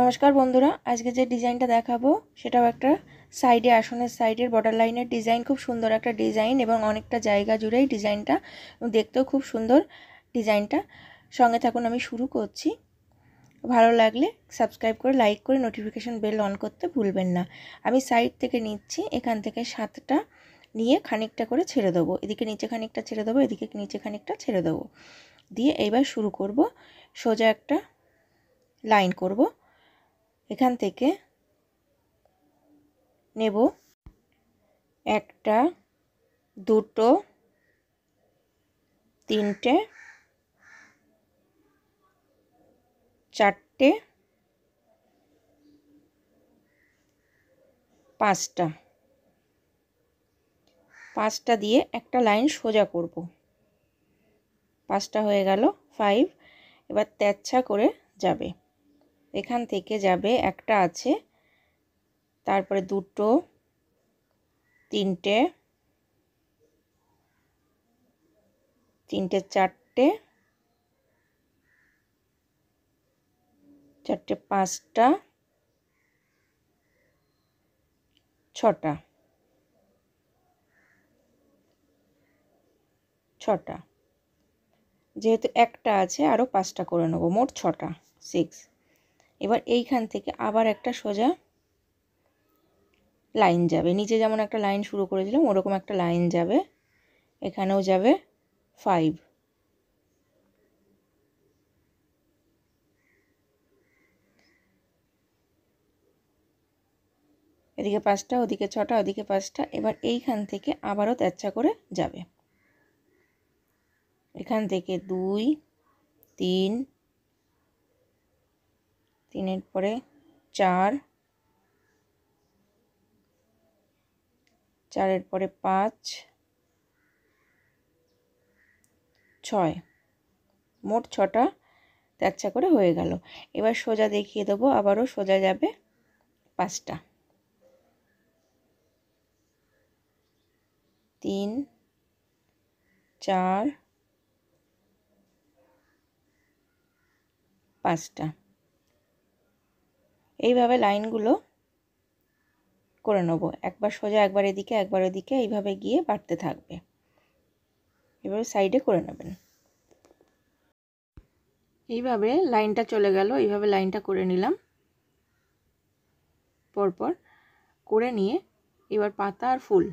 নমস্কার বন্ধুরা আজকে যে ডিজাইনটা দেখাবো সেটাও একটা সাইডে আসনের সাইডের বর্ডার লাইনের ডিজাইন খুব সুন্দর একটা ডিজাইন এবং অনেকটা জায়গা জুড়েই ডিজাইনটা দেখতেও খুব সুন্দর ডিজাইনটা সঙ্গে থাকুন আমি শুরু করছি ভালো লাগলে সাবস্ক্রাইব করে লাইক করে নোটিফিকেশান বেল অন করতে ভুলবেন না আমি সাইড থেকে নিচ্ছি এখান থেকে সাতটা নিয়ে খানিকটা করে ছেড়ে দেবো এদিকে নিচে খানিকটা ছেড়ে দেবো এদিকে নিচে খানিকটা ছেড়ে দেবো দিয়ে এইবার শুরু করব সোজা একটা লাইন করব এখান থেকে নেব একটা দুটো তিনটে চারটে পাঁচটা পাঁচটা দিয়ে একটা লাইন সোজা করব পাঁচটা হয়ে গেল ফাইভ এবার তেচ্ছা করে যাবে এখান থেকে যাবে একটা আছে তারপরে দুটো তিনটে তিনটে চারটে চারটে পাঁচটা ছটা ছটা যেহেতু একটা আছে আরও পাঁচটা করে নেবো মোট ছটা সিক্স এবার এইখান থেকে আবার একটা সোজা লাইন যাবে নিচে যেমন একটা লাইন শুরু করেছিলাম ওরকম একটা লাইন যাবে এখানেও যাবে ফাইভ এদিকে পাঁচটা ওদিকে ছটা ওদিকে পাঁচটা এবার এইখান থেকে আবারও তেচ্ছা করে যাবে এখান থেকে দুই তিন তিনের পরে চার চারের পরে পাঁচ ছয় মোট ছটা তেচ্ছা করে হয়ে গেল এবার সোজা দেখিয়ে দেবো আবারও সোজা যাবে পাঁচটা তিন চার পাঁচটা এইভাবে লাইনগুলো করে নেব একবার সোজা একবার এদিকে একবার ওদিকে এইভাবে গিয়ে বাড়তে থাকবে এভাবে সাইডে করে নেবেন এইভাবে লাইনটা চলে গেল এইভাবে লাইনটা করে নিলাম পরপর করে নিয়ে এবার পাতা আর ফুল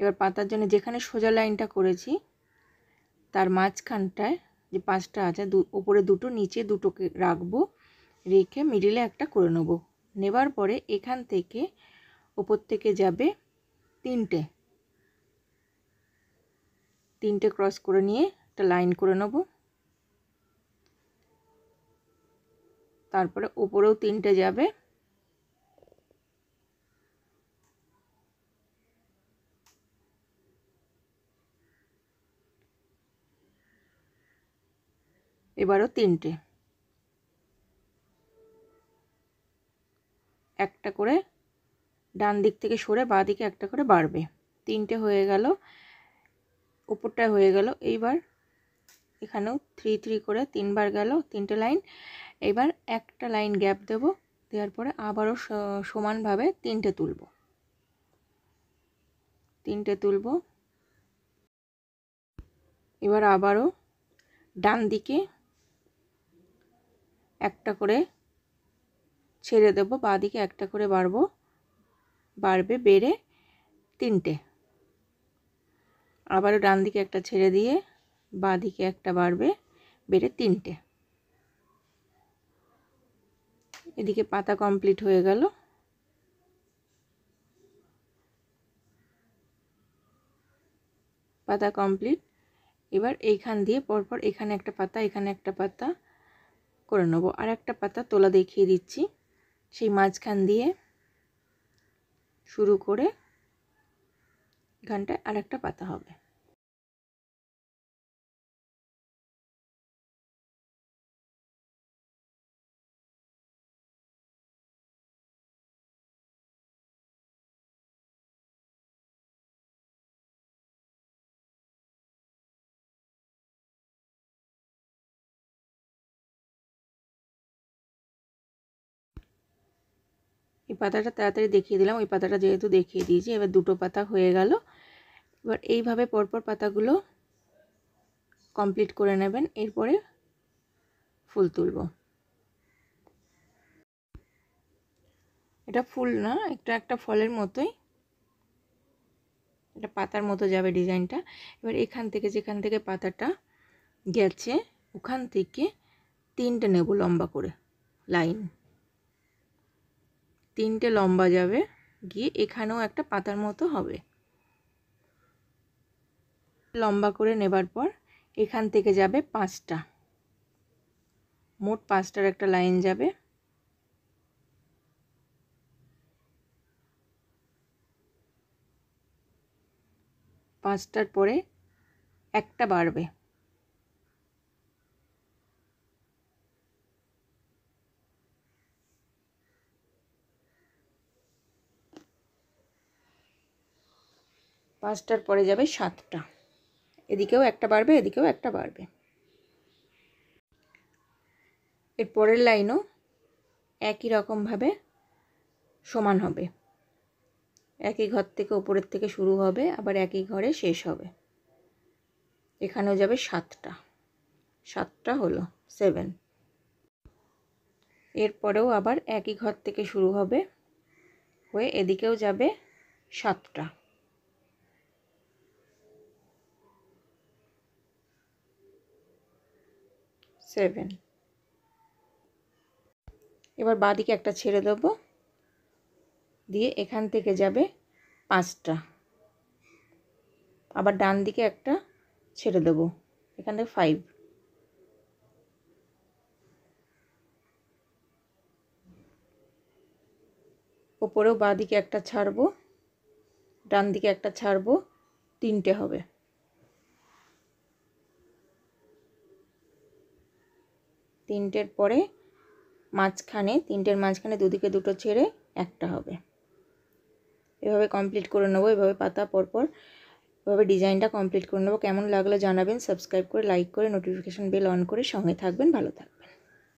এবার পাতার জন্য যেখানে সোজা লাইনটা করেছি তার মাঝখানটায় যে পাঁচটা আছে দু ওপরে দুটো নিচে দুটোকে রাখবো রেখে মিডিলে একটা করে নেব নেবার পরে এখান থেকে ওপর থেকে যাবে তিনটে তিনটে ক্রস করে নিয়ে একটা লাইন করে নেব তারপরে ওপরেও তিনটে যাবে এবারও তিনটে একটা করে ডান দিক থেকে সরে বাঁ দিকে একটা করে বাড়বে তিনটে হয়ে গেল ওপরটা হয়ে গেল এইবার এখানেও থ্রি থ্রি করে তিনবার গেল তিনটে লাইন এবার একটা লাইন গ্যাপ দেব দেওয়ার পরে আবারও সমানভাবে তিনটে তুলব তিনটে তুলব এবার আবারও ডান দিকে একটা করে ছেড়ে দেবো বাঁ দিকে একটা করে বাড়বো বাড়বে বেড়ে তিনটে আবারও ডান দিকে একটা ছেড়ে দিয়ে বাঁ দিকে একটা বাড়বে বেড়ে তিনটে এদিকে পাতা কমপ্লিট হয়ে গেল পাতা কমপ্লিট এবার এইখান দিয়ে পরপর এখানে একটা পাতা এখানে একটা পাতা করে নেব আর একটা পাতা তোলা দেখিয়ে দিচ্ছি সেই মাঝখান দিয়ে শুরু করে এখানটায় আর একটা পাতা হবে এই পাতাটা তাড়াতাড়ি দেখিয়ে দিলাম ওই পাতাটা যেহেতু দেখিয়ে দিয়েছি এবার দুটো পাতা হয়ে গেল এবার এইভাবে পরপর পাতাগুলো কমপ্লিট করে নেবেন এরপরে ফুল তুলব এটা ফুল না একটা একটা ফলের মতোই এটা পাতার মতো যাবে ডিজাইনটা এবার এখান থেকে যেখান থেকে পাতাটা গেছে ওখান থেকে তিনটে নেব লম্বা করে লাইন তিনটে লম্বা যাবে গিয়ে এখানেও একটা পাতার মতো হবে লম্বা করে নেবার পর এখান থেকে যাবে পাঁচটা মোট পাঁচটার একটা লাইন যাবে পাঁচটার পরে একটা বাড়বে পাঁচটার পরে যাবে সাতটা এদিকেও একটা বাড়বে এদিকেও একটা বাড়বে এর পরের লাইনও একই রকমভাবে সমান হবে একই ঘর থেকে ওপরের থেকে শুরু হবে আবার একই ঘরে শেষ হবে এখানেও যাবে সাতটা সাতটা হলো সেভেন এরপরেও আবার একই ঘর থেকে শুরু হবে হয়ে এদিকেও যাবে সাতটা সেভেন এবার বাদিকে একটা ছেড়ে দেবো দিয়ে এখান থেকে যাবে পাঁচটা আবার ডান দিকে একটা ছেড়ে দেবো এখান থেকে ফাইভ ওপরেও বাঁ দিকে একটা ছাড়বো ডান দিকে একটা ছাড়বো তিনটে হবে তিনটের পরে মাঝখানে তিনটের মাঝখানে দুদিকে দুটো ছেড়ে একটা হবে এভাবে কমপ্লিট করে নেবো এভাবে পাতা পরপর এভাবে ডিজাইনটা কমপ্লিট করে নেবো কেমন লাগলো জানাবেন সাবস্ক্রাইব করে লাইক করে নোটিফিকেশান বেল অন করে সঙ্গে থাকবেন ভালো থাকবেন